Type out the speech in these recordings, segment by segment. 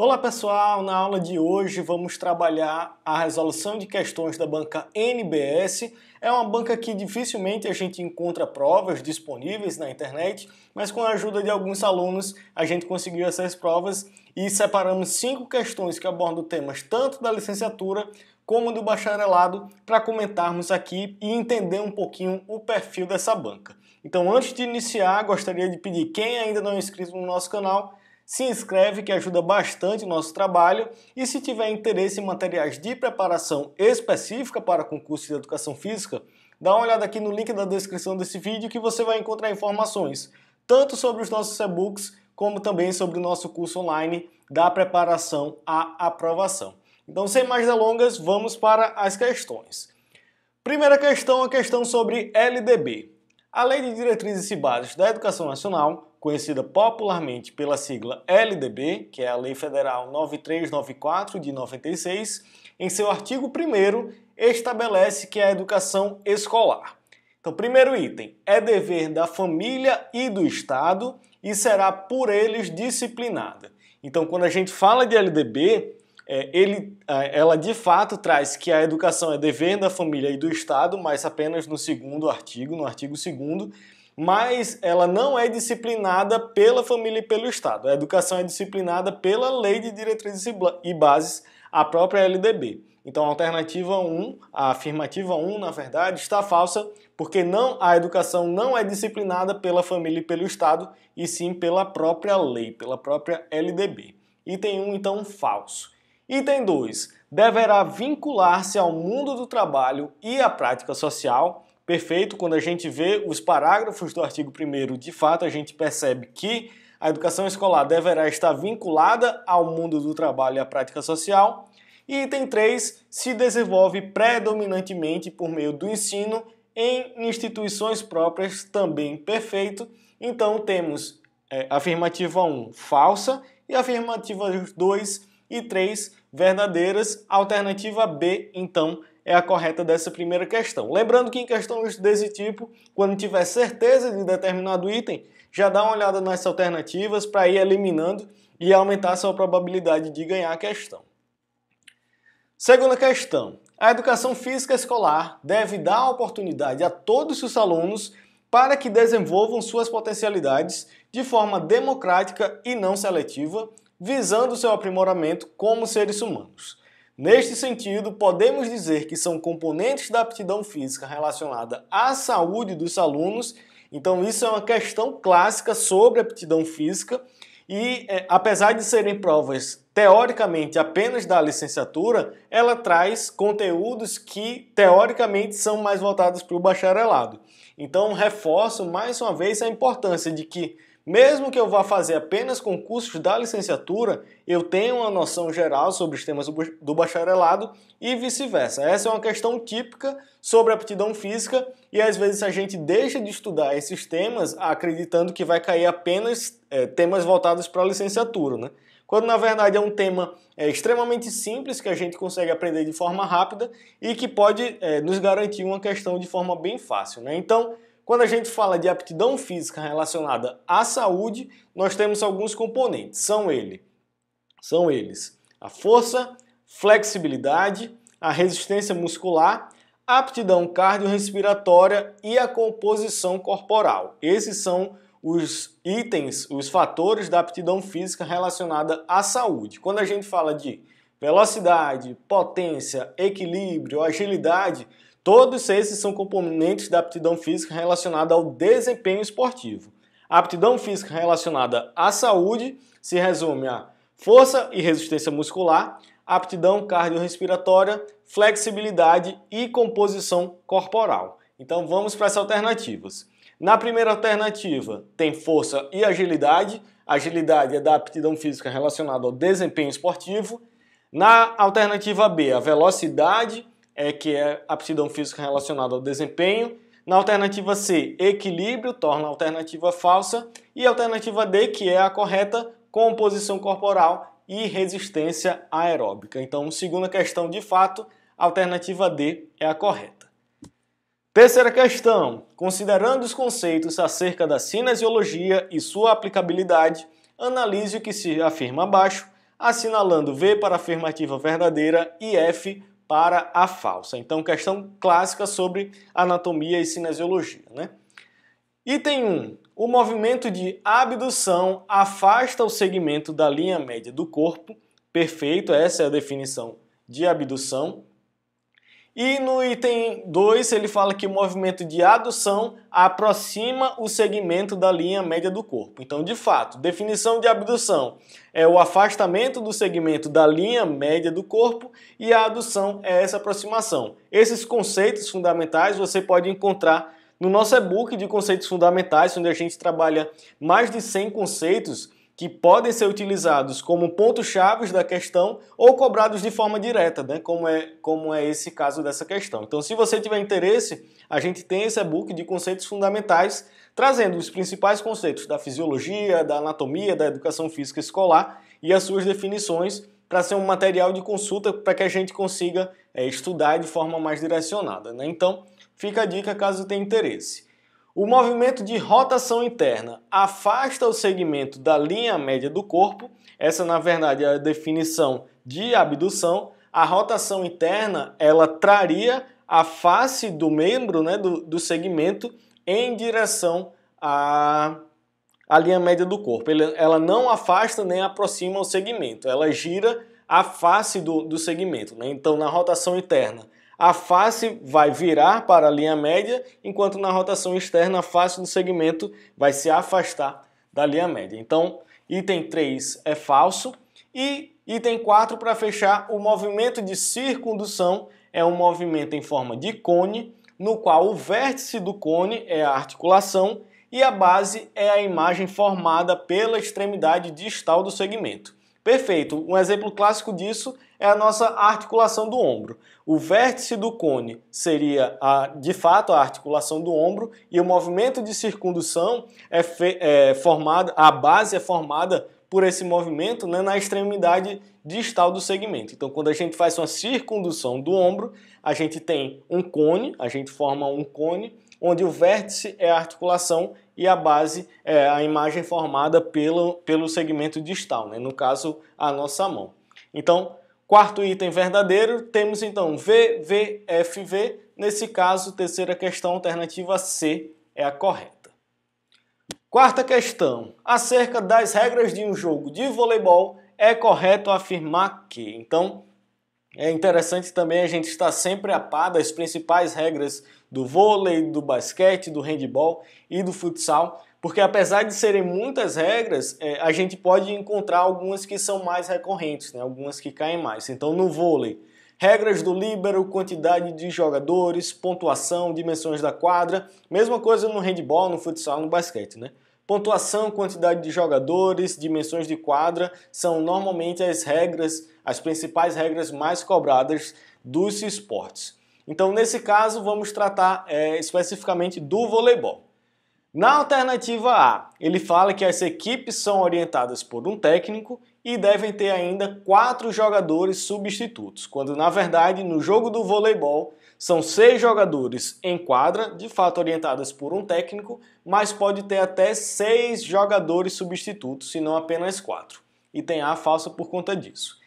Olá pessoal, na aula de hoje vamos trabalhar a resolução de questões da banca NBS. É uma banca que dificilmente a gente encontra provas disponíveis na internet, mas com a ajuda de alguns alunos a gente conseguiu essas provas e separamos cinco questões que abordam temas tanto da licenciatura como do bacharelado para comentarmos aqui e entender um pouquinho o perfil dessa banca. Então, antes de iniciar, gostaria de pedir quem ainda não é inscrito no nosso canal se inscreve que ajuda bastante o nosso trabalho e se tiver interesse em materiais de preparação específica para concurso de educação física, dá uma olhada aqui no link da descrição desse vídeo que você vai encontrar informações tanto sobre os nossos e-books como também sobre o nosso curso online da preparação à aprovação. Então, sem mais delongas, vamos para as questões. Primeira questão, a questão sobre LDB. A Lei de Diretrizes e Bases da Educação Nacional conhecida popularmente pela sigla LDB, que é a Lei Federal 9394 de 96, em seu artigo 1 estabelece que é a educação escolar. Então, primeiro item, é dever da família e do Estado e será por eles disciplinada. Então, quando a gente fala de LDB, é, ele, ela de fato traz que a educação é dever da família e do Estado, mas apenas no segundo artigo, no artigo segundo, mas ela não é disciplinada pela família e pelo Estado. A educação é disciplinada pela Lei de Diretrizes e Bases, a própria LDB. Então a alternativa 1, a afirmativa 1, na verdade, está falsa, porque não a educação não é disciplinada pela família e pelo Estado, e sim pela própria lei, pela própria LDB. Item 1, então, falso. Item 2, deverá vincular-se ao mundo do trabalho e à prática social perfeito. Quando a gente vê os parágrafos do artigo 1, de fato, a gente percebe que a educação escolar deverá estar vinculada ao mundo do trabalho e à prática social. E item 3 se desenvolve predominantemente por meio do ensino em instituições próprias, também perfeito. Então temos é, afirmativa 1 falsa e afirmativas 2 e 3 verdadeiras. Alternativa B, então, é a correta dessa primeira questão. Lembrando que em questões desse tipo, quando tiver certeza de determinado item, já dá uma olhada nas alternativas para ir eliminando e aumentar sua probabilidade de ganhar a questão. Segunda questão. A educação física escolar deve dar oportunidade a todos os alunos para que desenvolvam suas potencialidades de forma democrática e não seletiva, visando seu aprimoramento como seres humanos. Neste sentido, podemos dizer que são componentes da aptidão física relacionada à saúde dos alunos. Então, isso é uma questão clássica sobre aptidão física. E, é, apesar de serem provas teoricamente apenas da licenciatura, ela traz conteúdos que teoricamente são mais voltados para o bacharelado. Então, reforço mais uma vez a importância de que mesmo que eu vá fazer apenas concursos da licenciatura, eu tenho uma noção geral sobre os temas do bacharelado e vice-versa. Essa é uma questão típica sobre aptidão física e às vezes a gente deixa de estudar esses temas acreditando que vai cair apenas é, temas voltados para a licenciatura, né? Quando na verdade é um tema é, extremamente simples que a gente consegue aprender de forma rápida e que pode é, nos garantir uma questão de forma bem fácil, né? Então quando a gente fala de aptidão física relacionada à saúde, nós temos alguns componentes. São ele, são eles: a força, flexibilidade, a resistência muscular, aptidão cardiorrespiratória e a composição corporal. Esses são os itens, os fatores da aptidão física relacionada à saúde. Quando a gente fala de velocidade, potência, equilíbrio, agilidade, Todos esses são componentes da aptidão física relacionada ao desempenho esportivo. A aptidão física relacionada à saúde se resume a força e resistência muscular, aptidão cardiorrespiratória, flexibilidade e composição corporal. Então vamos para as alternativas. Na primeira alternativa, tem força e agilidade. Agilidade é da aptidão física relacionada ao desempenho esportivo. Na alternativa B, a velocidade é que é aptidão física relacionada ao desempenho. Na alternativa C, equilíbrio, torna a alternativa falsa. E a alternativa D, que é a correta, composição corporal e resistência aeróbica. Então, segunda questão, de fato, a alternativa D é a correta. Terceira questão. Considerando os conceitos acerca da cinesiologia e sua aplicabilidade, analise o que se afirma abaixo, assinalando V para afirmativa verdadeira e F para a falsa. Então, questão clássica sobre anatomia e cinesiologia. Né? Item 1. O movimento de abdução afasta o segmento da linha média do corpo. Perfeito, essa é a definição de abdução. E no item 2, ele fala que o movimento de adução aproxima o segmento da linha média do corpo. Então, de fato, definição de abdução é o afastamento do segmento da linha média do corpo e a adução é essa aproximação. Esses conceitos fundamentais você pode encontrar no nosso e-book de conceitos fundamentais, onde a gente trabalha mais de 100 conceitos que podem ser utilizados como pontos-chave da questão ou cobrados de forma direta, né? como, é, como é esse caso dessa questão. Então, se você tiver interesse, a gente tem esse e-book de conceitos fundamentais, trazendo os principais conceitos da fisiologia, da anatomia, da educação física escolar e as suas definições para ser um material de consulta para que a gente consiga é, estudar de forma mais direcionada. Né? Então, fica a dica caso tenha interesse. O movimento de rotação interna afasta o segmento da linha média do corpo, essa na verdade é a definição de abdução. A rotação interna ela traria a face do membro né, do, do segmento em direção à, à linha média do corpo. Ele, ela não afasta nem aproxima o segmento, ela gira a face do, do segmento. Né? Então, na rotação interna, a face vai virar para a linha média, enquanto na rotação externa a face do segmento vai se afastar da linha média. Então, item 3 é falso. E item 4, para fechar, o movimento de circundução é um movimento em forma de cone, no qual o vértice do cone é a articulação e a base é a imagem formada pela extremidade distal do segmento. Perfeito. Um exemplo clássico disso é a nossa articulação do ombro. O vértice do cone seria, a, de fato, a articulação do ombro e o movimento de circundução é, é formado, a base é formada por esse movimento né, na extremidade distal do segmento. Então, quando a gente faz uma circundução do ombro, a gente tem um cone, a gente forma um cone onde o vértice é a articulação e a base é a imagem formada pelo, pelo segmento distal, né? no caso, a nossa mão. Então, quarto item verdadeiro, temos então V, V, F, V. Nesse caso, terceira questão, alternativa C é a correta. Quarta questão, acerca das regras de um jogo de voleibol, é correto afirmar que. Então, é interessante também a gente estar sempre a par das principais regras do vôlei, do basquete, do handball e do futsal, porque apesar de serem muitas regras, é, a gente pode encontrar algumas que são mais recorrentes, né? algumas que caem mais. Então, no vôlei, regras do líbero, quantidade de jogadores, pontuação, dimensões da quadra, mesma coisa no handball, no futsal, no basquete, né? Pontuação, quantidade de jogadores, dimensões de quadra são normalmente as regras as principais regras mais cobradas dos esportes. Então, nesse caso, vamos tratar é, especificamente do voleibol. Na alternativa A, ele fala que as equipes são orientadas por um técnico e devem ter ainda quatro jogadores substitutos, quando na verdade no jogo do voleibol são seis jogadores em quadra, de fato orientadas por um técnico, mas pode ter até seis jogadores substitutos, se não apenas quatro. E tem A falsa por conta disso.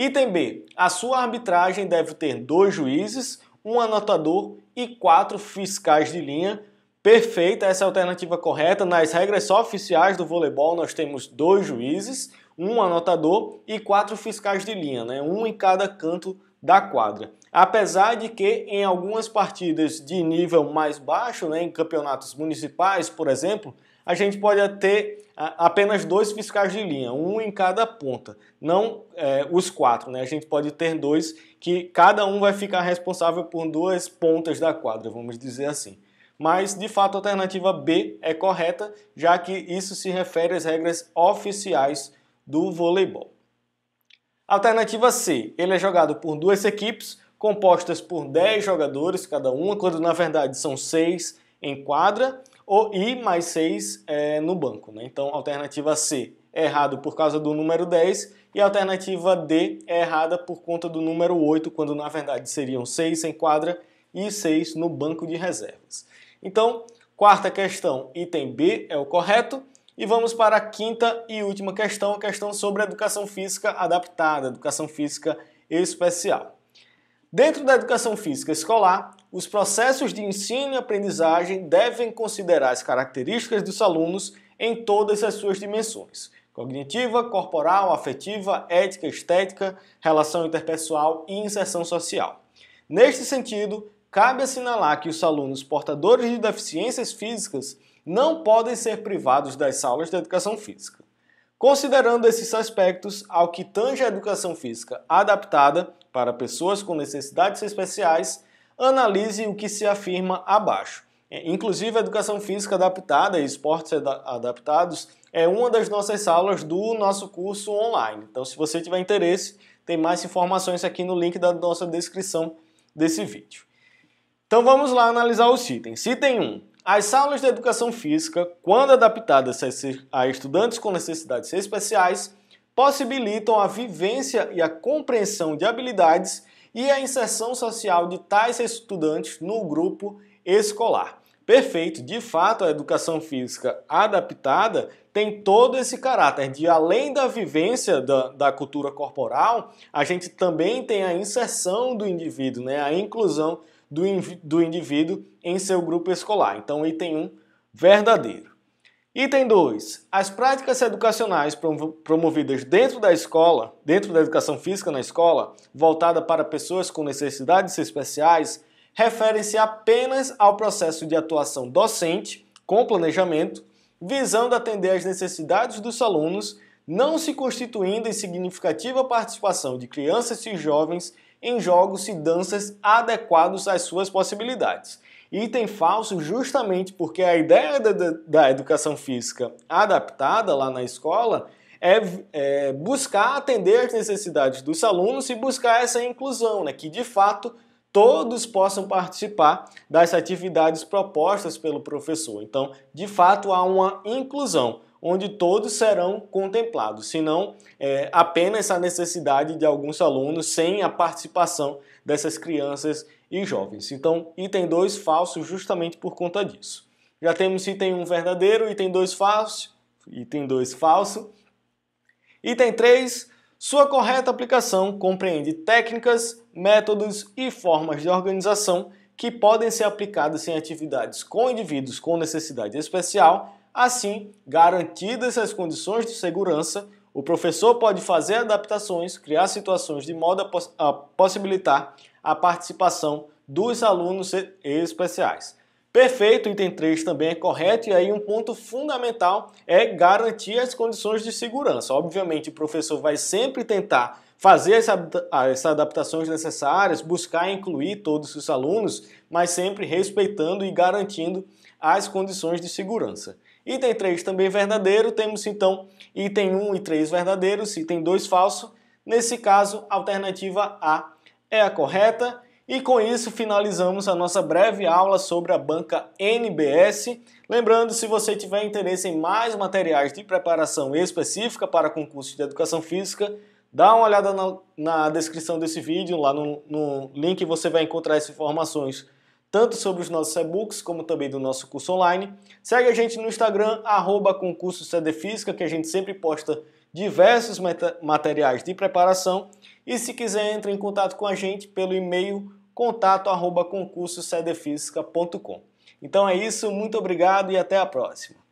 Item B. A sua arbitragem deve ter dois juízes, um anotador e quatro fiscais de linha. Perfeita essa é a alternativa correta. Nas regras oficiais do voleibol, nós temos dois juízes, um anotador e quatro fiscais de linha, né? um em cada canto da quadra. Apesar de que em algumas partidas de nível mais baixo, né, em campeonatos municipais, por exemplo, a gente pode ter ah, apenas dois fiscais de linha, um em cada ponta, não é, os quatro. Né? A gente pode ter dois que cada um vai ficar responsável por duas pontas da quadra, vamos dizer assim. Mas, de fato, a alternativa B é correta, já que isso se refere às regras oficiais do voleibol. Alternativa C, ele é jogado por duas equipes compostas por 10 jogadores cada uma, quando na verdade são 6 em quadra ou e mais 6 é, no banco. Né? Então, alternativa C é errado por causa do número 10 e alternativa D é errada por conta do número 8, quando na verdade seriam 6 em quadra e 6 no banco de reservas. Então, quarta questão, item B é o correto. E vamos para a quinta e última questão, a questão sobre educação física adaptada, educação física especial. Dentro da educação física escolar, os processos de ensino e aprendizagem devem considerar as características dos alunos em todas as suas dimensões: cognitiva, corporal, afetiva, ética, estética, relação interpessoal e inserção social. Neste sentido, cabe assinalar que os alunos portadores de deficiências físicas não podem ser privados das aulas de educação física. Considerando esses aspectos, ao que tange a educação física adaptada para pessoas com necessidades especiais, analise o que se afirma abaixo. É, inclusive, a educação física adaptada e esportes adaptados é uma das nossas aulas do nosso curso online. Então, se você tiver interesse, tem mais informações aqui no link da nossa descrição desse vídeo. Então, vamos lá analisar os itens. Item 1. As salas de educação física, quando adaptadas a estudantes com necessidades especiais, possibilitam a vivência e a compreensão de habilidades e a inserção social de tais estudantes no grupo escolar. Perfeito, de fato, a educação física adaptada tem todo esse caráter de além da vivência da, da cultura corporal, a gente também tem a inserção do indivíduo, né? a inclusão do, do indivíduo em seu grupo escolar. Então, item 1, um, verdadeiro. Item 2. As práticas educacionais promovidas dentro da escola, dentro da educação física na escola, voltada para pessoas com necessidades especiais, referem-se apenas ao processo de atuação docente com planejamento, visando atender às necessidades dos alunos, não se constituindo em significativa participação de crianças e jovens em jogos e danças adequados às suas possibilidades. Item falso justamente porque a ideia da, da educação física adaptada lá na escola é, é, buscar atender às necessidades dos alunos e buscar essa inclusão, né, que de fato todos possam participar das atividades propostas pelo professor. Então, de fato, há uma inclusão onde todos serão contemplados, senão é, apenas a necessidade de alguns alunos sem a participação dessas crianças e jovens. Então, item 2 falso justamente por conta disso. Já temos item 1 um verdadeiro, item 2 falso, item 2 falso. Item 3, sua correta aplicação compreende técnicas, métodos e formas de organização que podem ser aplicadas em atividades com indivíduos com necessidade especial. Assim, garantidas as condições de segurança, o professor pode fazer adaptações, criar situações de modo a, poss a possibilitar a participação dos alunos especiais. Perfeito, item 3 também é correto, e aí um ponto fundamental é garantir as condições de segurança. Obviamente, o professor vai sempre tentar fazer essas adaptações necessárias, buscar incluir todos os alunos, mas sempre respeitando e garantindo as condições de segurança. Item 3 também verdadeiro, temos então item 1 e 3 verdadeiros, item 2 falso. Nesse caso, a alternativa A é a correta e com isso finalizamos a nossa breve aula sobre a banca NBS. Lembrando, se você tiver interesse em mais materiais de preparação específica para concurso de educação física, dá uma olhada na, na descrição desse vídeo, lá no, no link você vai encontrar as informações tanto sobre os nossos e-books como também do nosso curso online. Segue a gente no Instagram, arroba Física, que a gente sempre posta diversos materiais de preparação. E se quiser, entre em contato com a gente pelo e-mail contato arroba Então é isso, muito obrigado e até a próxima.